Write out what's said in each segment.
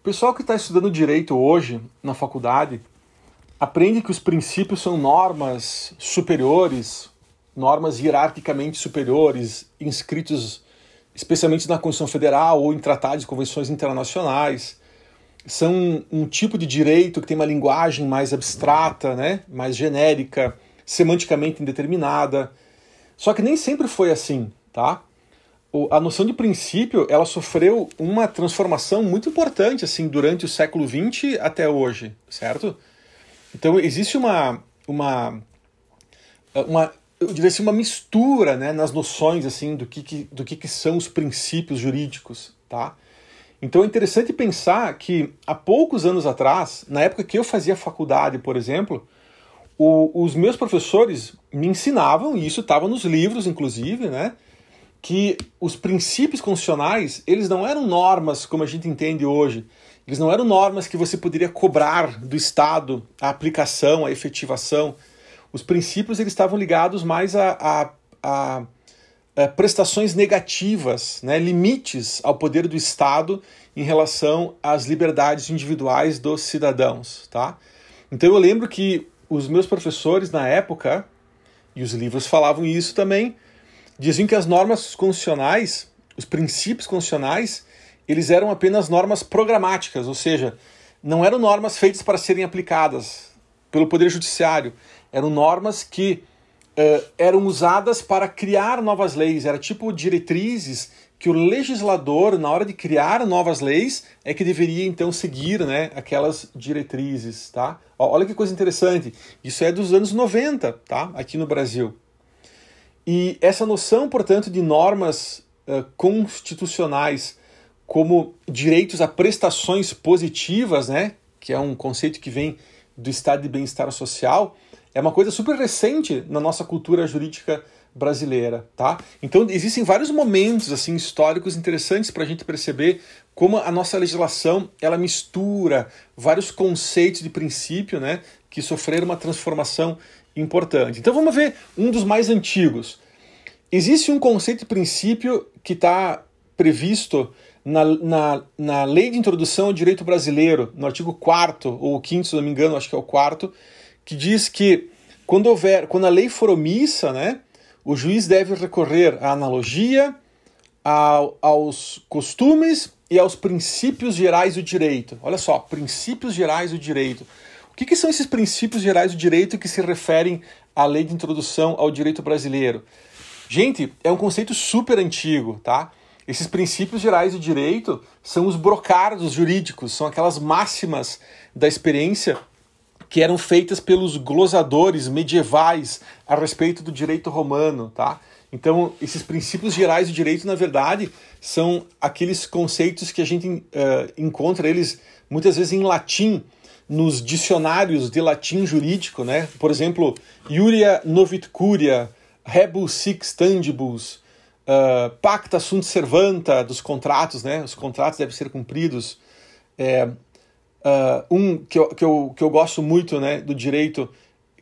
O pessoal que está estudando direito hoje na faculdade aprende que os princípios são normas superiores, normas hierarquicamente superiores, inscritos especialmente na Constituição Federal ou em tratados e convenções internacionais. São um tipo de direito que tem uma linguagem mais abstrata, né? mais genérica, semanticamente indeterminada. Só que nem sempre foi assim, tá? a noção de princípio ela sofreu uma transformação muito importante assim durante o século XX até hoje, certo? Então existe uma uma uma eu diria assim, uma mistura né, nas noções assim do que, que do que, que são os princípios jurídicos, tá? Então é interessante pensar que há poucos anos atrás, na época que eu fazia faculdade, por exemplo, o, os meus professores me ensinavam, e isso estava nos livros, inclusive, né? que os princípios constitucionais, eles não eram normas como a gente entende hoje. Eles não eram normas que você poderia cobrar do Estado a aplicação, a efetivação. Os princípios eles estavam ligados mais a, a, a, a prestações negativas, né? limites ao poder do Estado em relação às liberdades individuais dos cidadãos. Tá? Então eu lembro que os meus professores na época, e os livros falavam isso também, Diziam que as normas constitucionais, os princípios constitucionais, eles eram apenas normas programáticas, ou seja, não eram normas feitas para serem aplicadas pelo Poder Judiciário, eram normas que uh, eram usadas para criar novas leis, era tipo diretrizes que o legislador, na hora de criar novas leis, é que deveria então seguir né, aquelas diretrizes. Tá? Olha que coisa interessante, isso é dos anos 90 tá? aqui no Brasil. E essa noção, portanto, de normas uh, constitucionais como direitos a prestações positivas, né, que é um conceito que vem do estado de bem-estar social, é uma coisa super recente na nossa cultura jurídica brasileira, tá? Então existem vários momentos assim históricos interessantes para a gente perceber como a nossa legislação ela mistura vários conceitos de princípio, né, que sofreram uma transformação importante. Então vamos ver um dos mais antigos. Existe um conceito e princípio que está previsto na, na, na, Lei de Introdução ao Direito Brasileiro, no artigo 4 ou 5 se não me engano, acho que é o 4 que diz que quando, houver, quando a lei for omissa, né, o juiz deve recorrer à analogia, ao, aos costumes e aos princípios gerais do direito. Olha só, princípios gerais do direito que, que são esses princípios gerais do direito que se referem à lei de introdução ao direito brasileiro? Gente, é um conceito super antigo, tá? Esses princípios gerais do direito são os brocardos jurídicos, são aquelas máximas da experiência que eram feitas pelos glosadores medievais a respeito do direito romano, tá? Então, esses princípios gerais do direito, na verdade, são aqueles conceitos que a gente uh, encontra eles muitas vezes em latim, nos dicionários de latim jurídico, né? Por exemplo, Iuria curia, Rebus Six Tangibus, uh, ah, Pacta Sunt Servanta, dos contratos, né? Os contratos devem ser cumpridos. É, uh, um que eu, que, eu, que eu gosto muito, né, do direito,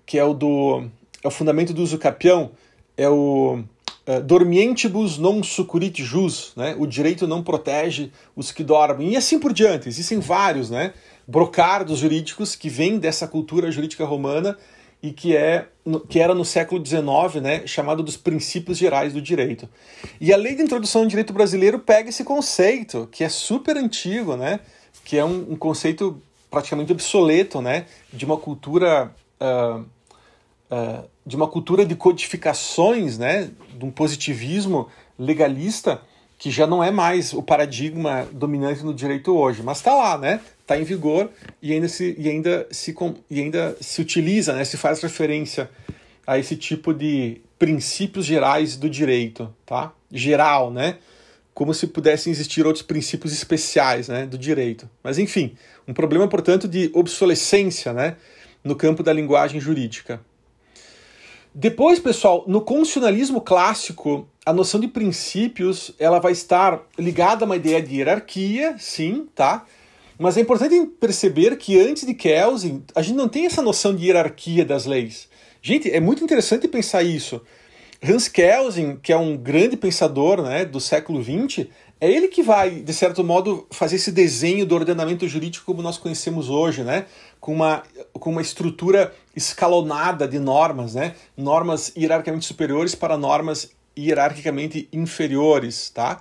que é o do... É o fundamento do uso capião, é o... É, dormientibus non sucurit jus, né? O direito não protege os que dormem. E assim por diante, existem vários, né? brocardos jurídicos que vêm dessa cultura jurídica romana e que, é, que era no século XIX né, chamado dos princípios gerais do direito. E a lei de introdução do direito brasileiro pega esse conceito, que é super antigo, né, que é um, um conceito praticamente obsoleto né, de uma cultura. Uh, uh, de uma cultura de codificações, né, de um positivismo legalista que já não é mais o paradigma dominante no direito hoje, mas está lá, né? está em vigor e ainda se, e ainda se, e ainda se utiliza, né, se faz referência a esse tipo de princípios gerais do direito, tá? Geral, né? Como se pudessem existir outros princípios especiais, né, do direito. Mas enfim, um problema, portanto, de obsolescência, né, no campo da linguagem jurídica. Depois, pessoal, no constitucionalismo clássico, a noção de princípios, ela vai estar ligada a uma ideia de hierarquia, sim, tá? Mas é importante perceber que antes de Kelsen, a gente não tem essa noção de hierarquia das leis. Gente, é muito interessante pensar isso. Hans Kelsen, que é um grande pensador né, do século XX, é ele que vai, de certo modo, fazer esse desenho do ordenamento jurídico como nós conhecemos hoje, né? com, uma, com uma estrutura escalonada de normas, né? normas hierarquicamente superiores para normas hierarquicamente inferiores. Tá?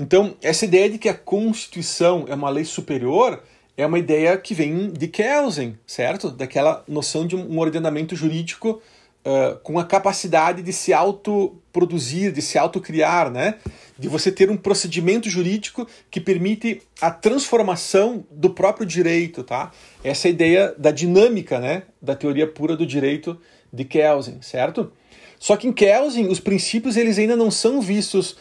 Então, essa ideia de que a Constituição é uma lei superior é uma ideia que vem de Kelsen, certo? Daquela noção de um ordenamento jurídico uh, com a capacidade de se autoproduzir, de se autocriar, né? De você ter um procedimento jurídico que permite a transformação do próprio direito, tá? Essa é ideia da dinâmica, né? Da teoria pura do direito de Kelsen, certo? Só que em Kelsen, os princípios eles ainda não são vistos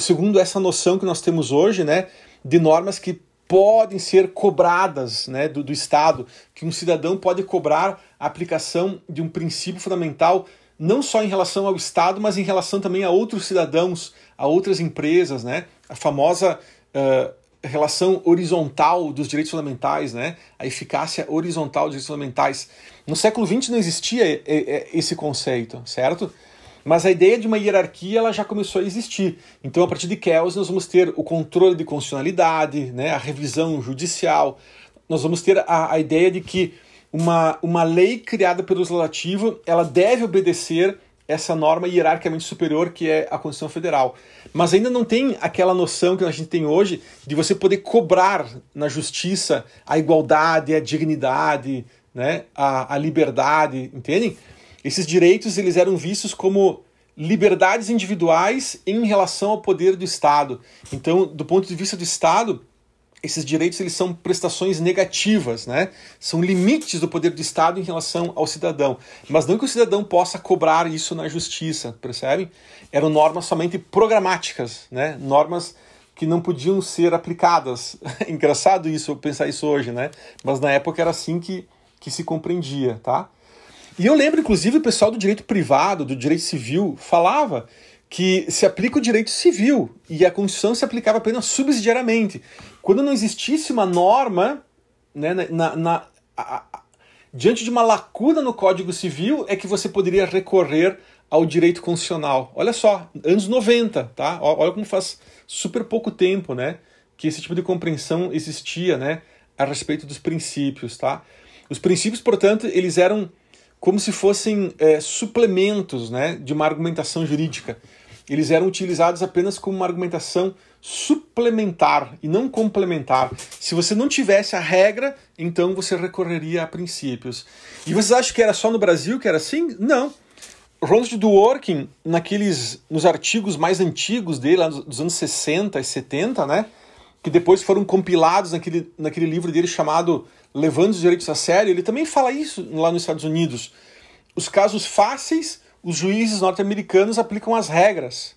segundo essa noção que nós temos hoje, né, de normas que podem ser cobradas né, do, do Estado, que um cidadão pode cobrar a aplicação de um princípio fundamental não só em relação ao Estado, mas em relação também a outros cidadãos, a outras empresas, né? A famosa uh, relação horizontal dos direitos fundamentais, né? A eficácia horizontal dos direitos fundamentais. No século XX não existia esse conceito, certo? Mas a ideia de uma hierarquia ela já começou a existir. Então, a partir de Kelsen, nós vamos ter o controle de constitucionalidade, né, a revisão judicial, nós vamos ter a, a ideia de que uma, uma lei criada pelo legislativo ela deve obedecer essa norma hierarquicamente superior que é a Constituição Federal. Mas ainda não tem aquela noção que a gente tem hoje de você poder cobrar na justiça a igualdade, a dignidade, né, a, a liberdade, entendem? Esses direitos eles eram vistos como liberdades individuais em relação ao poder do Estado. Então, do ponto de vista do Estado, esses direitos eles são prestações negativas, né? São limites do poder do Estado em relação ao cidadão, mas não que o cidadão possa cobrar isso na justiça, percebem? Eram normas somente programáticas, né? Normas que não podiam ser aplicadas. Engraçado isso, pensar isso hoje, né? Mas na época era assim que que se compreendia, tá? E eu lembro, inclusive, o pessoal do direito privado, do direito civil, falava que se aplica o direito civil e a Constituição se aplicava apenas subsidiariamente. Quando não existisse uma norma né, na, na a, a, diante de uma lacuna no Código Civil, é que você poderia recorrer ao direito constitucional. Olha só, anos 90, tá? Olha como faz super pouco tempo, né? Que esse tipo de compreensão existia, né? A respeito dos princípios, tá? Os princípios, portanto, eles eram como se fossem é, suplementos né, de uma argumentação jurídica. Eles eram utilizados apenas como uma argumentação suplementar e não complementar. Se você não tivesse a regra, então você recorreria a princípios. E vocês acham que era só no Brasil que era assim? Não. Ronald Dworkin, naqueles, nos artigos mais antigos dele, lá dos anos 60 e 70, né? que depois foram compilados naquele, naquele livro dele chamado Levando os Direitos a Sério, ele também fala isso lá nos Estados Unidos. Os casos fáceis, os juízes norte-americanos aplicam as regras.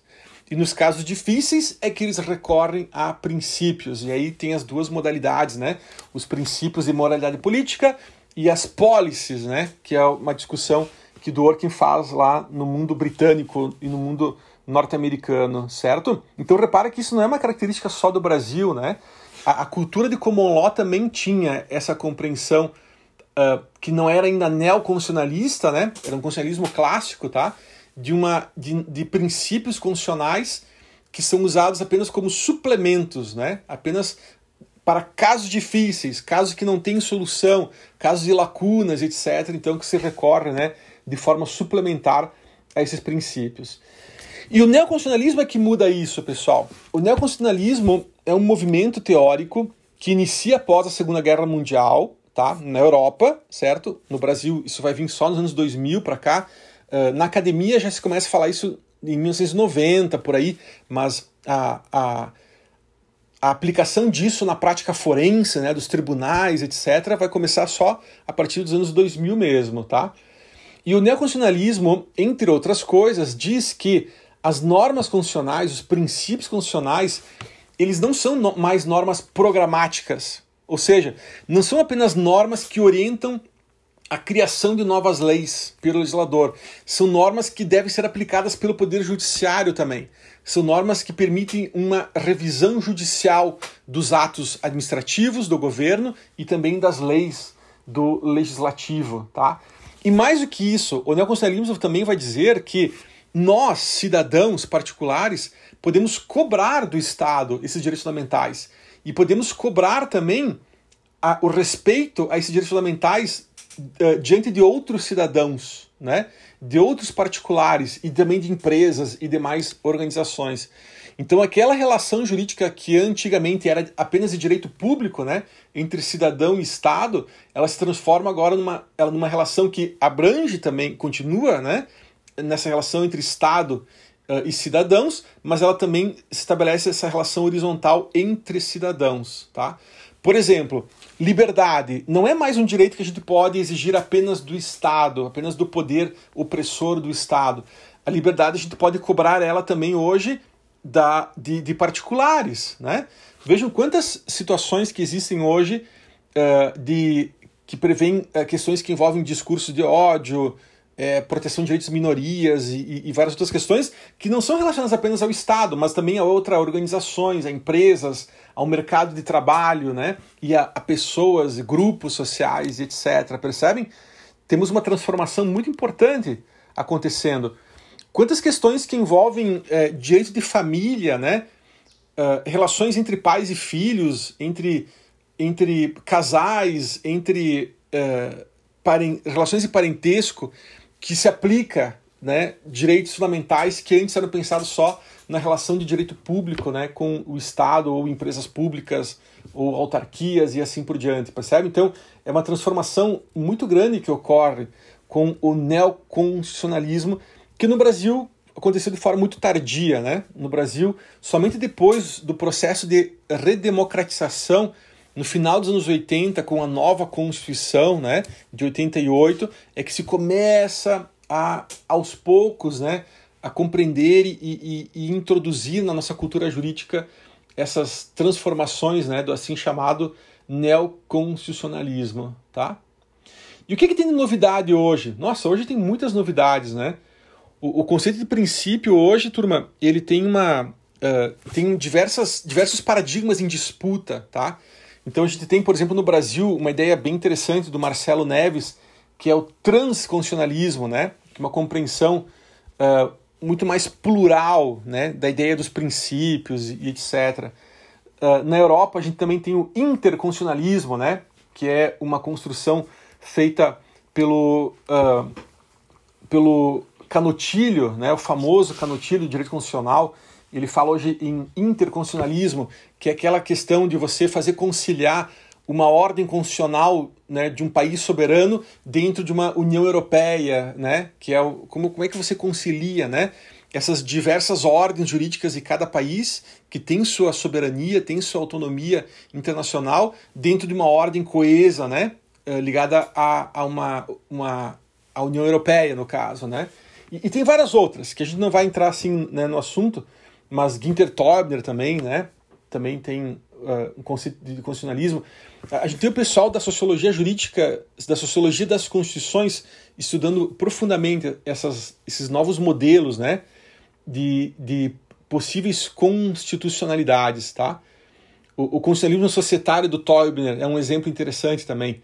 E nos casos difíceis é que eles recorrem a princípios. E aí tem as duas modalidades, né? Os princípios de moralidade política e as policies, né? Que é uma discussão que Dworkin faz lá no mundo britânico e no mundo norte-americano, certo? Então repara que isso não é uma característica só do Brasil, né? A, a cultura de common law também tinha essa compreensão uh, que não era ainda neoconstitucionalista, né? Era um constitucionalismo clássico, tá? De, uma, de, de princípios constitucionais que são usados apenas como suplementos, né? Apenas para casos difíceis, casos que não têm solução, casos de lacunas, etc. Então que se recorre, né? De forma suplementar a esses princípios. E o neoconstitucionalismo é que muda isso, pessoal. O neoconstitucionalismo é um movimento teórico que inicia após a Segunda Guerra Mundial, tá? Na Europa, certo? No Brasil, isso vai vir só nos anos 2000 para cá. Uh, na academia já se começa a falar isso em 1990, por aí, mas a, a, a aplicação disso na prática forense, né, dos tribunais, etc., vai começar só a partir dos anos 2000 mesmo, tá? E o neoconstitucionalismo, entre outras coisas, diz que as normas constitucionais, os princípios constitucionais, eles não são no mais normas programáticas, ou seja, não são apenas normas que orientam a criação de novas leis pelo legislador, são normas que devem ser aplicadas pelo poder judiciário também. São normas que permitem uma revisão judicial dos atos administrativos do governo e também das leis do legislativo, tá? E mais do que isso, o neoconstitucionalismo também vai dizer que nós, cidadãos particulares, podemos cobrar do Estado esses direitos fundamentais e podemos cobrar também a, o respeito a esses direitos fundamentais uh, diante de outros cidadãos, né? de outros particulares e também de empresas e demais organizações. Então, aquela relação jurídica que antigamente era apenas de direito público, né, entre cidadão e Estado, ela se transforma agora numa, ela numa relação que abrange também, continua, né, nessa relação entre Estado uh, e cidadãos, mas ela também estabelece essa relação horizontal entre cidadãos, tá? Por exemplo, liberdade não é mais um direito que a gente pode exigir apenas do Estado, apenas do poder opressor do Estado. A liberdade a gente pode cobrar ela também hoje da, de, de particulares, né? Vejam quantas situações que existem hoje uh, de que prevêem uh, questões que envolvem discurso de ódio, é, proteção de direitos de minorias e, e, várias outras questões que não são relacionadas apenas ao Estado, mas também a outras organizações, a empresas, ao mercado de trabalho, né? E a, a pessoas, grupos sociais, etc. Percebem? Temos uma transformação muito importante acontecendo. Quantas questões que envolvem é, direito de família, né? Uh, relações entre pais e filhos, entre, entre casais, entre uh, relações de parentesco que se aplica né, direitos fundamentais que antes eram pensados só na relação de direito público né, com o Estado ou empresas públicas ou autarquias e assim por diante, percebe? Então, é uma transformação muito grande que ocorre com o neoconstitucionalismo, que no Brasil aconteceu de forma muito tardia. Né? No Brasil, somente depois do processo de redemocratização no final dos anos 80, com a nova Constituição, né, de 88, é que se começa a, aos poucos, né, a compreender e, e, e introduzir na nossa cultura jurídica essas transformações, né, do assim chamado neoconstitucionalismo, tá? E o que, que tem de novidade hoje? Nossa, hoje tem muitas novidades, né? O, o conceito de princípio hoje, turma, ele tem uma, Uh, tem diversas, diversos paradigmas em disputa, tá? Então a gente tem, por exemplo, no Brasil, uma ideia bem interessante do Marcelo Neves, que é o transconstitucionalismo, né? É uma compreensão uh, muito mais plural né? da ideia dos princípios e etc. Uh, na Europa, a gente também tem o interconstitucionalismo, né? que é uma construção feita pelo, uh, pelo Canotilho, né? o famoso Canotilho do direito constitucional, ele fala hoje em interconstitucionalismo, que é aquela questão de você fazer conciliar uma ordem constitucional né, de um país soberano dentro de uma União Europeia, né, que é o, como, como é que você concilia né, essas diversas ordens jurídicas de cada país que tem sua soberania, tem sua autonomia internacional dentro de uma ordem coesa, né, eh, ligada a, a uma, uma a União Europeia, no caso. Né? E, e tem várias outras, que a gente não vai entrar assim né, no assunto, mas Ginter Torner também, né? Também tem uh, um conceito de constitucionalismo. A gente tem o pessoal da sociologia jurídica, da sociologia das constituições, estudando profundamente essas, esses novos modelos, né? De, de possíveis constitucionalidades, tá? O, o constitucionalismo societário do Teubner é um exemplo interessante também.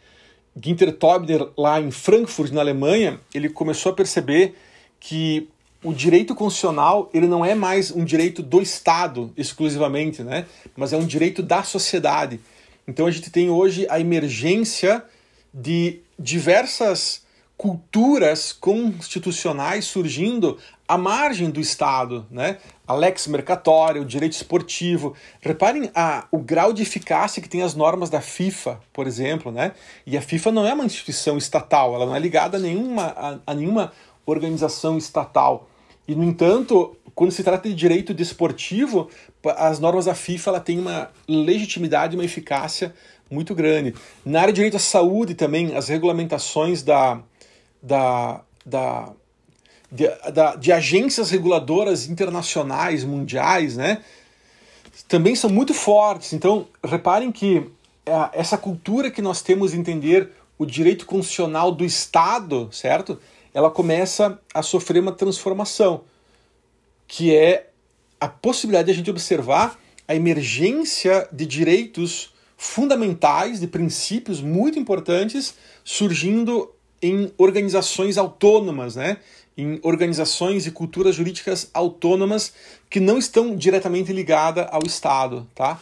Ginter Teubner, lá em Frankfurt, na Alemanha, ele começou a perceber que o direito constitucional ele não é mais um direito do Estado exclusivamente, né? mas é um direito da sociedade. Então a gente tem hoje a emergência de diversas culturas constitucionais surgindo à margem do Estado, né? Alex Mercatório, o direito esportivo. Reparem a, o grau de eficácia que tem as normas da FIFA, por exemplo, né? E a FIFA não é uma instituição estatal, ela não é ligada a nenhuma, a, a nenhuma organização estatal. E, no entanto, quando se trata de direito desportivo, as normas da FIFA ela tem uma legitimidade, uma eficácia muito grande. Na área de direito à saúde também, as regulamentações da, da, da, de, da, de agências reguladoras internacionais, mundiais, né, também são muito fortes. Então, reparem que é, essa cultura que nós temos de entender o direito constitucional do Estado, certo? ela começa a sofrer uma transformação, que é a possibilidade de a gente observar a emergência de direitos fundamentais, de princípios muito importantes, surgindo em organizações autônomas, né? em organizações e culturas jurídicas autônomas que não estão diretamente ligadas ao Estado. Tá?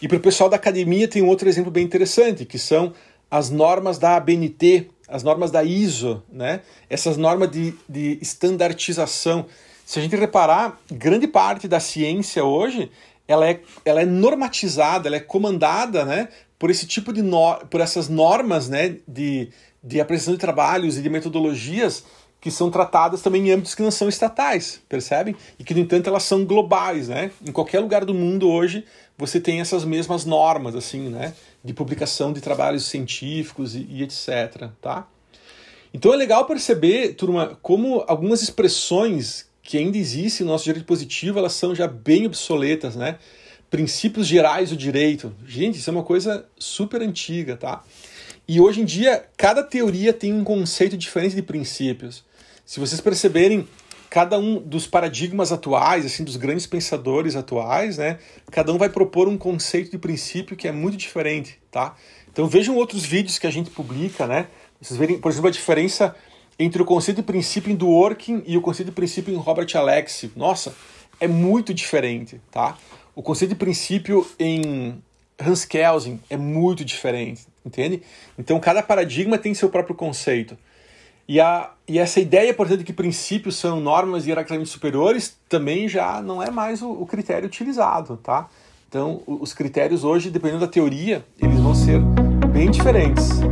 E para o pessoal da academia tem um outro exemplo bem interessante, que são as normas da ABNT, as normas da ISO, né? essas normas de, de estandartização. Se a gente reparar, grande parte da ciência hoje ela é, ela é normatizada, ela é comandada né? por esse tipo de no, por essas normas né? de, de apresentação de trabalhos e de metodologias que são tratadas também em âmbitos que não são estatais, percebem? E que, no entanto, elas são globais, né? Em qualquer lugar do mundo hoje, você tem essas mesmas normas, assim, né? de publicação de trabalhos científicos e, e etc. Tá? Então é legal perceber, turma, como algumas expressões que ainda existem no nosso direito positivo, elas são já bem obsoletas, né? Princípios gerais do direito. Gente, isso é uma coisa super antiga, tá? E hoje em dia, cada teoria tem um conceito diferente de princípios. Se vocês perceberem, cada um dos paradigmas atuais, assim, dos grandes pensadores atuais, né? Cada um vai propor um conceito de princípio que é muito diferente, tá? Então vejam outros vídeos que a gente publica, né? Vocês verem, por exemplo, a diferença entre o conceito de princípio do Working e o conceito de princípio em Robert Alexi. Nossa, é muito diferente, tá? O conceito de princípio em Hans Kelsen é muito diferente, entende? Então cada paradigma tem seu próprio conceito. E, a, e essa ideia, portanto, de que princípios são normas hierarquicamente superiores também já não é mais o, o critério utilizado, tá? Então, os critérios hoje, dependendo da teoria, eles vão ser bem diferentes.